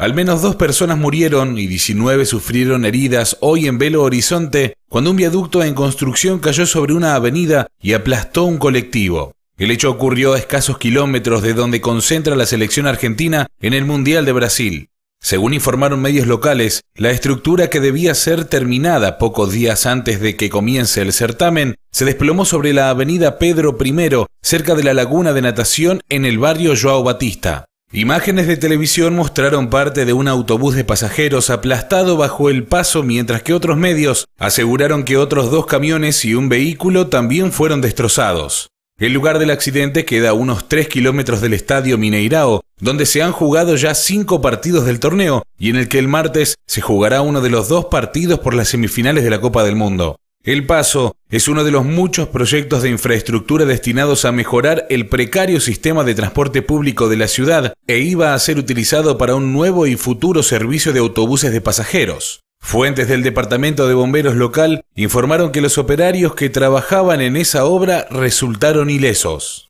Al menos dos personas murieron y 19 sufrieron heridas hoy en Belo Horizonte cuando un viaducto en construcción cayó sobre una avenida y aplastó un colectivo. El hecho ocurrió a escasos kilómetros de donde concentra la selección argentina en el Mundial de Brasil. Según informaron medios locales, la estructura que debía ser terminada pocos días antes de que comience el certamen se desplomó sobre la avenida Pedro I, cerca de la laguna de natación en el barrio Joao Batista. Imágenes de televisión mostraron parte de un autobús de pasajeros aplastado bajo el paso mientras que otros medios aseguraron que otros dos camiones y un vehículo también fueron destrozados. El lugar del accidente queda a unos 3 kilómetros del estadio Mineirao, donde se han jugado ya 5 partidos del torneo y en el que el martes se jugará uno de los dos partidos por las semifinales de la Copa del Mundo. El Paso es uno de los muchos proyectos de infraestructura destinados a mejorar el precario sistema de transporte público de la ciudad e iba a ser utilizado para un nuevo y futuro servicio de autobuses de pasajeros. Fuentes del Departamento de Bomberos local informaron que los operarios que trabajaban en esa obra resultaron ilesos.